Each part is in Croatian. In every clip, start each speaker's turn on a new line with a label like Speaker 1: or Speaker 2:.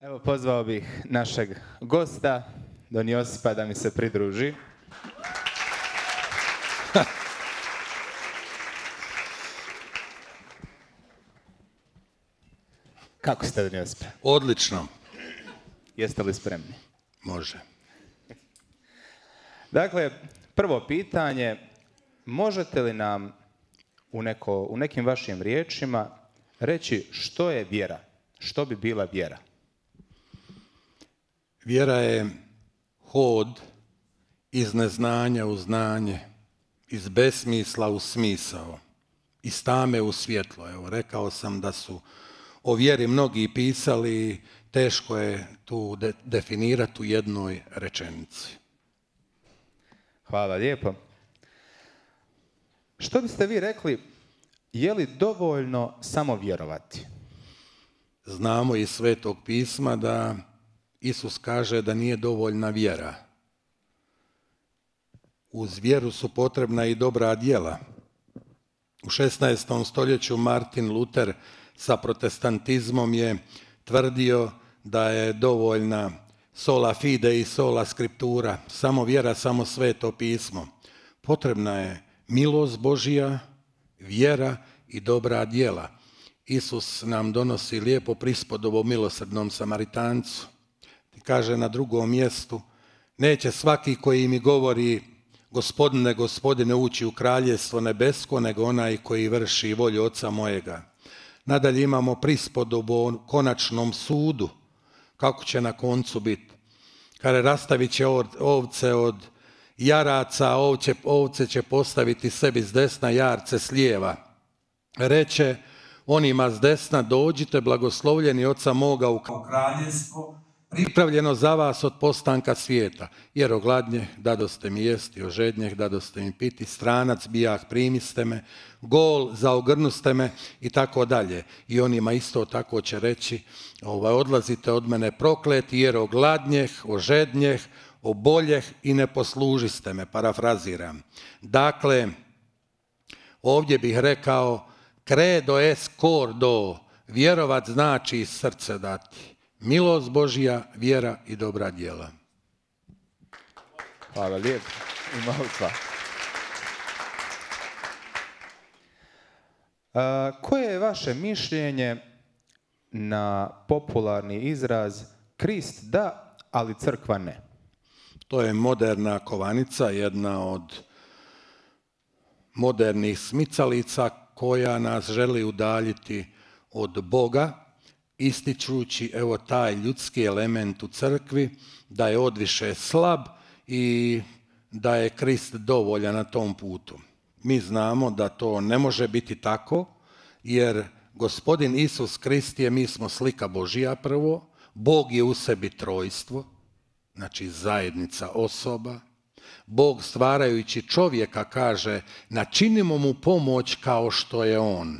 Speaker 1: Evo pozvao bih našeg gosta, Don Josipa, da mi se pridruži. Kako ste, Don Josipa? Odlično. Jeste li spremni? Može. Dakle, prvo pitanje, možete li nam u, neko, u nekim vašim riječima reći što je vjera? Što bi bila vjera? Vjera je hod iz
Speaker 2: neznanja u znanje, iz besmisla u smisao, iz tame u svjetlo. Evo, rekao sam da su o vjeri mnogi pisali, teško je tu de definirati u jednoj rečenici.
Speaker 1: Hvala lijepo. Što biste vi rekli, je li dovoljno samo vjerovati? Znamo iz Svetog pisma
Speaker 2: da Isus kaže da nije dovoljna vjera. Uz vjeru su potrebna i dobra djela. U 16. stoljeću Martin Luther sa protestantizmom je tvrdio da je dovoljna sola fide i sola skriptura, samo vjera, samo sveto pismo. Potrebna je milost Božija, vjera i dobra djela. Isus nam donosi lijepo prispodobo milosrdnom Samaritancu kaže na drugom mjestu, neće svaki koji mi govori gospodine, gospodine, ući u kraljestvo nebesko, nego onaj koji vrši volju oca mojega. Nadalje imamo prispodobu o konačnom sudu, kako će na koncu biti. Kada rastavit će ovce od jaraca, ovce, ovce će postaviti sebi s desna, jarce s lijeva. Reče onima s desna, dođite, blagoslovljeni oca moga u kraljestvo, pripravljeno za vas od postanka svijeta, jer ogladnje dadoste mi jesti, o žednjeh dadoste mi piti, stranac bijah primiste me, gol zaogrnuste me i tako dalje. I onima isto tako će reći, ovaj, odlazite od mene prokleti, jer ogladnjeh, o oboljeh o boljeh i ne poslužiste me, parafraziram. Dakle, ovdje bih rekao, credo es cordo, vjerovat znači srce dati milost Božija, vjera i dobra djela. Hvala lijepo.
Speaker 1: koje je vaše mišljenje na popularni izraz Krist da, ali crkva ne? To je moderna kovanica,
Speaker 2: jedna od modernih smicalica koja nas želi udaljiti od Boga ističući evo taj ljudski element u crkvi, da je odviše slab i da je Krist dovoljan na tom putu. Mi znamo da to ne može biti tako, jer gospodin Isus Krist je, mi smo slika Božija prvo, Bog je u sebi trojstvo, znači zajednica osoba, Bog stvarajući čovjeka kaže načinimo mu pomoć kao što je on.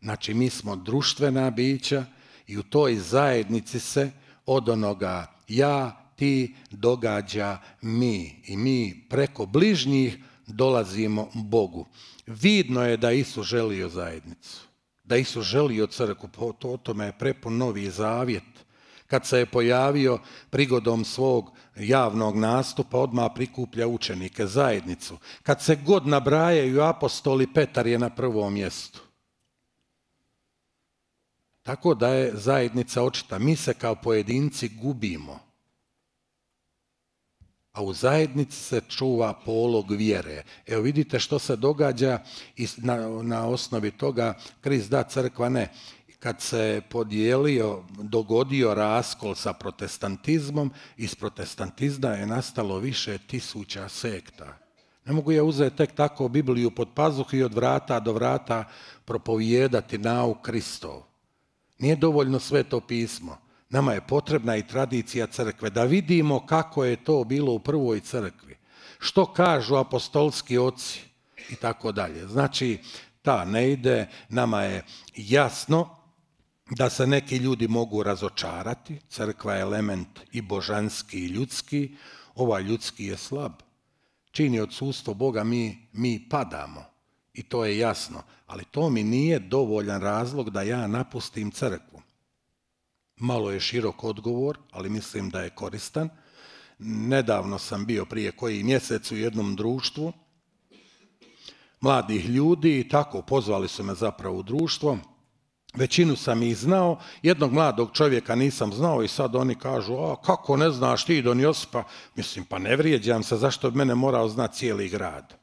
Speaker 2: Znači mi smo društvena bića i u toj zajednici se od onoga ja, ti događa mi. I mi preko bližnjih dolazimo Bogu. Vidno je da Isus želio zajednicu. Da Isus želio crkvu. O tome je prepun novi zavjet. Kad se je pojavio prigodom svog javnog nastupa, odmah prikuplja učenike, zajednicu. Kad se god nabrajaju apostoli, Petar je na prvom mjestu. Tako da je zajednica očita. Mi se kao pojedinci gubimo. A u zajednici se čuva polog vjere. Evo vidite što se događa na, na osnovi toga kriz da crkva ne. Kad se podijelio, dogodio raskol sa protestantizmom, iz protestantizma je nastalo više tisuća sekta. Ne mogu ja uzeti tek tako Bibliju pod pazuh i od vrata do vrata propovijedati nauk Kristov. Nije dovoljno sve to pismo. Nama je potrebna i tradicija crkve, da vidimo kako je to bilo u prvoj crkvi. Što kažu apostolski oci i tako dalje. Znači, ta ne ide, nama je jasno da se neki ljudi mogu razočarati, crkva je element i božanski i ljudski, ovaj ljudski je slab. Čini odsustvo Boga mi, mi padamo i to je jasno, ali to mi nije dovoljan razlog da ja napustim crkvu. Malo je širok odgovor, ali mislim da je koristan. Nedavno sam bio prije koji mjesec u jednom društvu mladih ljudi i tako pozvali su me zapravo u društvo. Većinu sam ih znao, jednog mladog čovjeka nisam znao i sad oni kažu, a kako ne znaš ti Don Josipa? Mislim, pa ne vrijeđam se, zašto bi mene morao znati cijeli grad?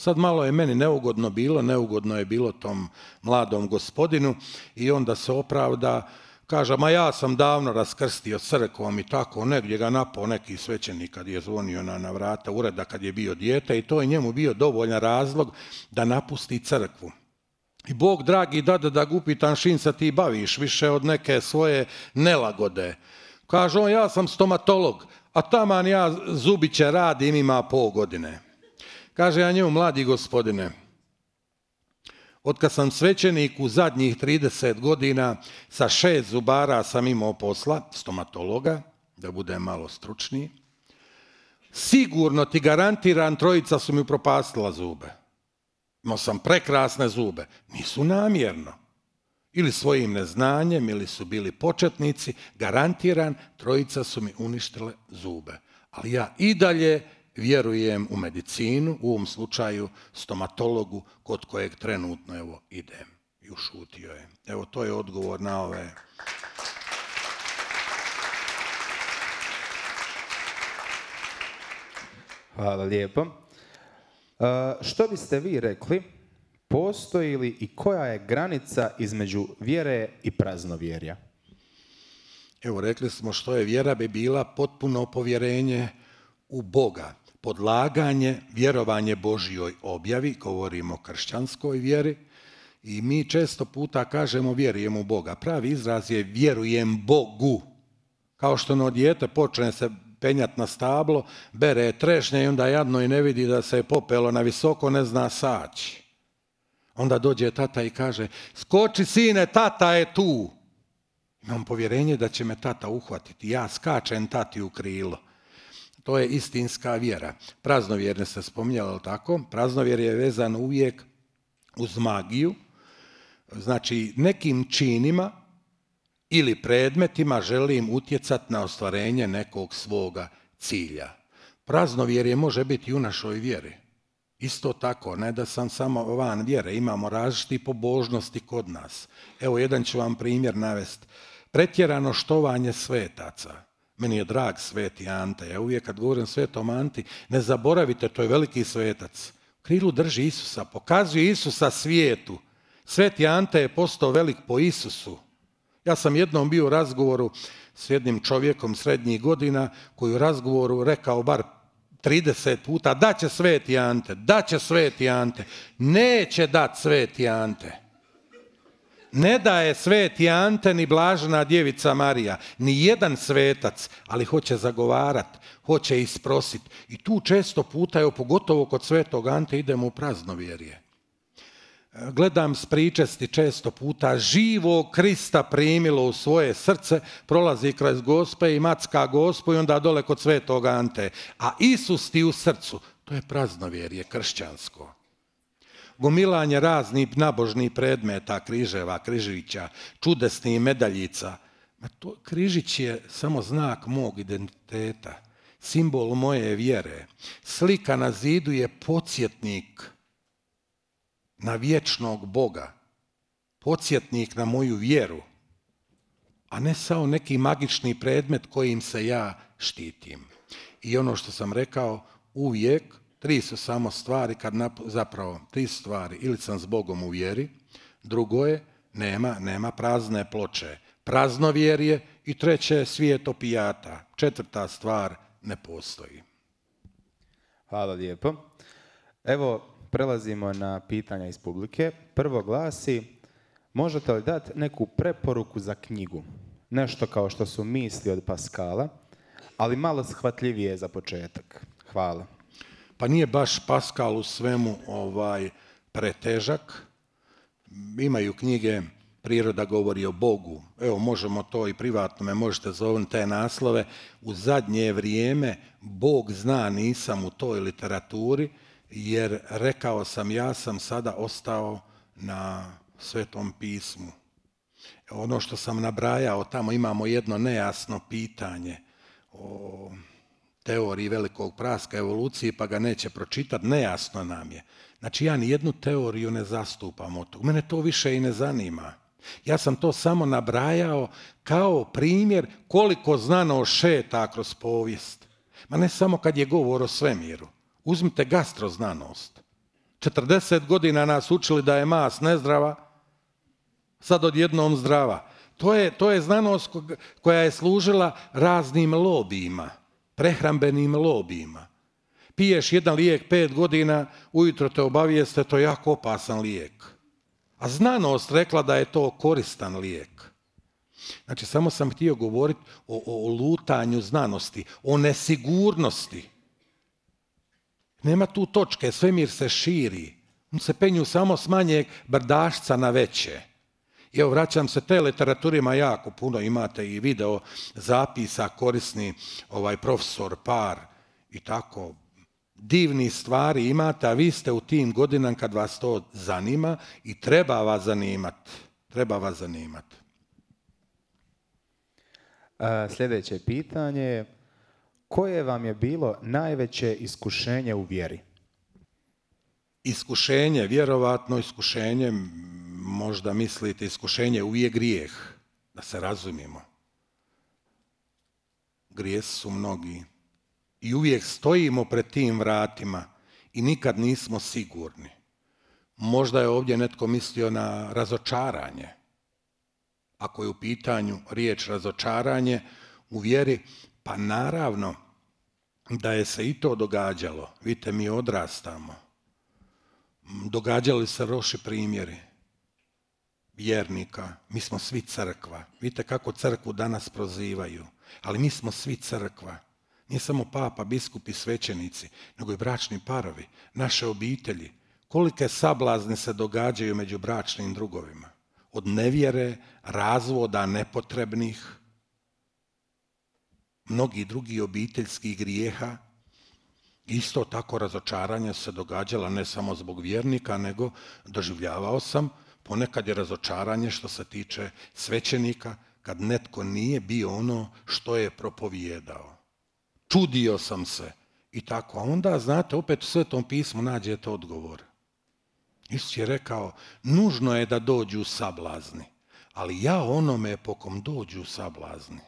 Speaker 2: Sad malo je meni neugodno bilo, neugodno je bilo tom mladom gospodinu i onda se opravda, kaže, ma ja sam davno raskrstio crkvom i tako, negdje ga napao neki svećenik kad je zvonio na, vrata ureda kad je bio dijete i to je njemu bio dovoljan razlog da napusti crkvu. I Bog dragi dada da gupi tanšin sa ti baviš više od neke svoje nelagode. Kaže on, ja sam stomatolog, a taman ja zubiće radim ima pol godine. Kaže ja njemu, mladi gospodine, otkad sam svećenik u zadnjih 30 godina sa šest zubara sam imao posla, stomatologa, da bude malo stručniji, sigurno ti garantiran trojica su mi propastila zube. Imao sam prekrasne zube. Nisu namjerno. Ili svojim neznanjem, ili su bili početnici. Garantiran, trojica su mi uništile zube. Ali ja i dalje vjerujem u medicinu, u ovom slučaju stomatologu kod kojeg trenutno evo idem. I ušutio je. Evo, to je odgovor na ove...
Speaker 1: Hvala lijepo. E, što biste vi rekli, postoji li i koja je granica između vjere i praznovjerja? Evo, rekli
Speaker 2: smo što je vjera bi bila potpuno povjerenje u Boga podlaganje, vjerovanje Božjoj objavi, govorimo o kršćanskoj vjeri, i mi često puta kažemo vjerujem u Boga. Pravi izraz je vjerujem Bogu. Kao što ono dijete počne se penjati na stablo, bere trešnje i onda jadno i ne vidi da se je popelo na visoko, ne zna saći. Onda dođe tata i kaže, skoči sine, tata je tu. Imam povjerenje da će me tata uhvatiti. Ja skačem tati u krilo. To je istinska vjera. Praznovjerne se spominjalo tako. Praznovjer je vezan uvijek uz magiju. Znači, nekim činima ili predmetima želim utjecati na ostvarenje nekog svoga cilja. Praznovjerje može biti i u našoj vjeri. Isto tako, ne da sam samo van vjere, imamo različiti pobožnosti kod nas. Evo jedan ću vam primjer navesti. Pretjerano štovanje svetaca meni je drag sveti Ante. Ja uvijek kad govorim svetom Anti, ne zaboravite, to je veliki svetac. Krilu drži Isusa, pokazuje Isusa svijetu. Sveti Ante je postao velik po Isusu. Ja sam jednom bio u razgovoru s jednim čovjekom srednjih godina koji u razgovoru rekao bar 30 puta da će sveti Ante, da će sveti Ante, neće dat sveti Ante ne daje sveti Ante ni blažna djevica Marija, ni jedan svetac, ali hoće zagovarat, hoće isprosit. I tu često puta, evo, pogotovo kod svetog Ante, idemo u praznovjerje. Gledam s pričesti često puta, živo Krista primilo u svoje srce, prolazi kroz gospe i macka gospu i onda dole kod svetog Ante. A Isus ti u srcu, to je praznovjerje kršćansko gomilanje raznih nabožnih predmeta, križeva, križića, čudesnih medaljica. Ma to, križić je samo znak mog identiteta, simbol moje vjere. Slika na zidu je podsjetnik na vječnog Boga, podsjetnik na moju vjeru, a ne samo neki magični predmet kojim se ja štitim. I ono što sam rekao, uvijek Tri su samo stvari, kad zapravo tri stvari, ili sam s Bogom u vjeri, drugo je, nema, nema prazne ploče, Prazno vjerje i treće je
Speaker 1: svijet opijata. Četvrta stvar ne postoji. Hvala lijepo. Evo, prelazimo na pitanja iz publike. Prvo glasi, možete li dati neku preporuku za knjigu? Nešto kao što su misli od Paskala, ali malo shvatljivije za početak. Hvala pa nije baš Paskal u svemu ovaj pretežak.
Speaker 2: Imaju knjige Priroda govori o Bogu. Evo, možemo to i privatno me možete zovem te naslove. U zadnje vrijeme Bog zna nisam u toj literaturi, jer rekao sam ja sam sada ostao na svetom pismu. Ono što sam nabrajao, tamo imamo jedno nejasno pitanje o teoriji velikog praska evolucije pa ga neće pročitati, nejasno nam je. Znači ja ni jednu teoriju ne zastupam od toga. Mene to više i ne zanima. Ja sam to samo nabrajao kao primjer koliko znano šeta kroz povijest. Ma ne samo kad je govor o svemiru. Uzmite gastroznanost. 40 godina nas učili da je mas nezdrava, sad odjednom zdrava. To je, to je znanost koja je služila raznim lobijima prehrambenim lobijima. Piješ jedan lijek pet godina, ujutro te obavijeste, to je jako opasan lijek. A znanost rekla da je to koristan lijek. Znači, samo sam htio govoriti o, lutanju znanosti, o nesigurnosti. Nema tu točke, svemir se širi. On se penju samo s manjeg brdašca na veće evo, vraćam se, te literaturima jako puno imate i video zapisa korisni ovaj profesor par i tako divni stvari imate, a vi ste u tim godinama kad vas to zanima i treba vas zanimati. Treba vas zanimati.
Speaker 1: Sljedeće pitanje je koje vam je bilo najveće iskušenje u vjeri? Iskušenje, vjerovatno iskušenje
Speaker 2: možda mislite, iskušenje uvijek grijeh, da se razumimo. Grijes su mnogi. I uvijek stojimo pred tim vratima i nikad nismo sigurni. Možda je ovdje netko mislio na razočaranje. Ako je u pitanju riječ razočaranje, u vjeri, pa naravno da je se i to događalo. Vidite, mi odrastamo. Događali se roši primjeri vjernika, mi smo svi crkva. Vidite kako crkvu danas prozivaju, ali mi smo svi crkva. Nije samo papa, biskupi, svećenici, nego i bračni parovi, naše obitelji. Kolike sablazne se događaju među bračnim drugovima. Od nevjere, razvoda nepotrebnih, mnogi drugi obiteljskih grijeha, isto tako razočaranje se događala ne samo zbog vjernika, nego doživljavao sam Ponekad je razočaranje što se tiče svećenika kad netko nije bio ono što je propovijedao. Čudio sam se i tako. A onda, znate, opet u Svetom pismu nađete odgovor. Isus je rekao, nužno je da dođu sablazni, ali ja onome pokom dođu sablazni.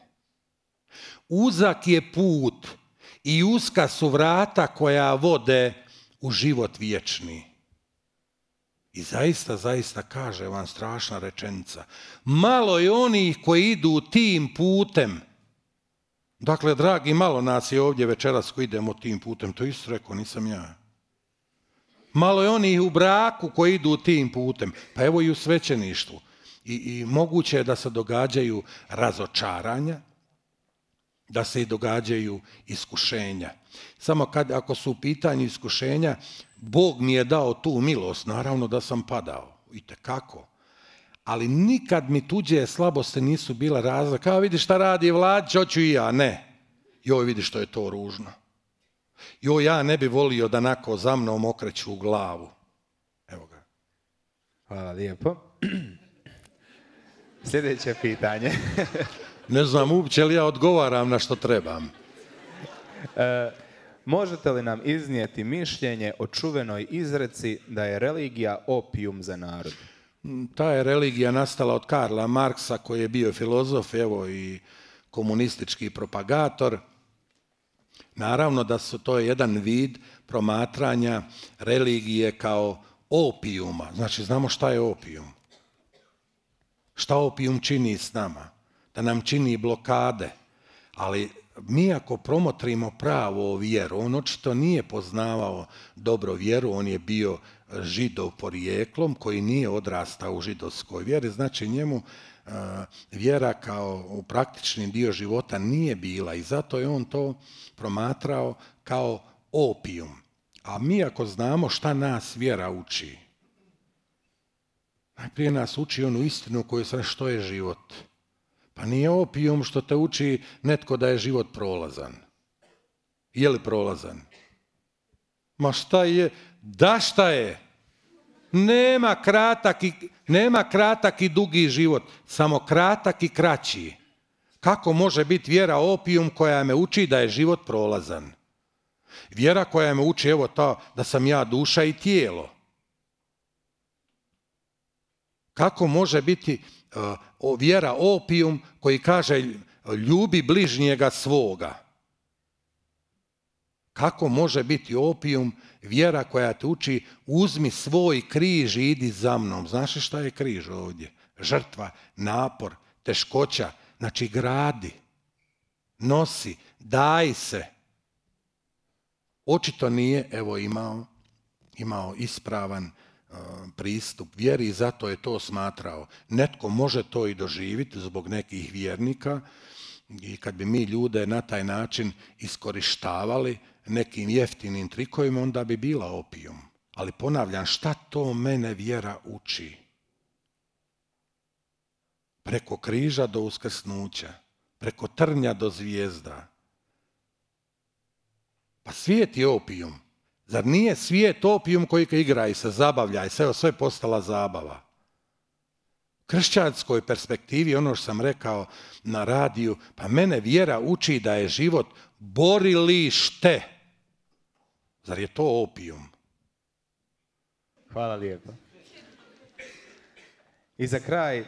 Speaker 2: Uzak je put i uska su vrata koja vode u život vječni. I zaista, zaista kaže vam strašna rečenica. Malo je onih koji idu tim putem. Dakle, dragi, malo nas je ovdje večeras koji idemo tim putem. To isto rekao, nisam ja. Malo je onih u braku koji idu tim putem. Pa evo i u svećeništvu. I, i moguće je da se događaju razočaranja, da se i događaju iskušenja. Samo kad, ako su u pitanju iskušenja, Bog mi je dao tu milost, naravno da sam padao, i kako. Ali nikad mi tuđe slabosti nisu bila razlog. Kao vidi šta radi vlad, hoću i ja, ne. Joj vidi što je to ružno. Jo ja ne bi volio da nako za mnom okreću u glavu. Evo ga. Hvala lijepo.
Speaker 1: Sljedeće pitanje.
Speaker 2: Ne znam uopće li ja
Speaker 1: odgovaram na što trebam. E, možete li nam iznijeti mišljenje o čuvenoj izreci da je religija opium za narod? Mm, ta
Speaker 2: je religija nastala od Karla Marksa koji je bio filozof, evo i komunistički propagator. Naravno da su to jedan vid promatranja religije kao opijuma. Znači, znamo šta je opijum. Šta opijum čini s nama? da nam čini blokade. Ali mi ako promotrimo pravo vjeru, on očito nije poznavao dobro vjeru, on je bio židov porijeklom koji nije odrastao u židovskoj vjeri, znači njemu e, vjera kao praktični dio života nije bila i zato je on to promatrao kao opijum. A mi ako znamo šta nas vjera uči, najprije nas uči onu istinu koju sve što je život pa nije opijum što te uči netko da je život prolazan. Je li prolazan? Ma šta je? Da šta je? Nema kratak, i, nema kratak i dugi život, samo kratak i kraći. Kako može biti vjera opijum koja me uči da je život prolazan? Vjera koja me uči, evo ta, da sam ja duša i tijelo. Kako može biti vjera opijum koji kaže ljubi bližnjega svoga. Kako može biti opijum vjera koja te uči uzmi svoj križ i idi za mnom. Znaš šta je križ ovdje? Žrtva, napor, teškoća. Znači gradi, nosi, daj se. Očito nije, evo imao, imao ispravan pristup vjeri i zato je to smatrao. Netko može to i doživiti zbog nekih vjernika i kad bi mi ljude na taj način iskorištavali nekim jeftinim trikovima, onda bi bila opijum. Ali ponavljam, šta to mene vjera uči? Preko križa do uskrsnuća, preko trnja do zvijezda. Pa svijet je opijum. Zar nije svijet opijum koji ga igra i se zabavlja i sve, je postala zabava? Kršćanskoj perspektivi, ono što sam rekao na radiju, pa mene vjera uči da je život borilište. Zar je to opijum?
Speaker 1: Hvala lijepo. I za kraj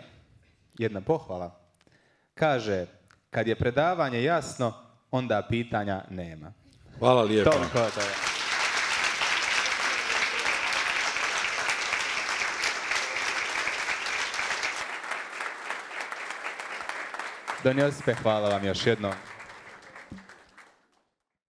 Speaker 1: jedna pohvala. Kaže, kad je predavanje jasno, onda pitanja nema. Hvala lijepo. Toliko Don Josipe, hvala vam još jednom.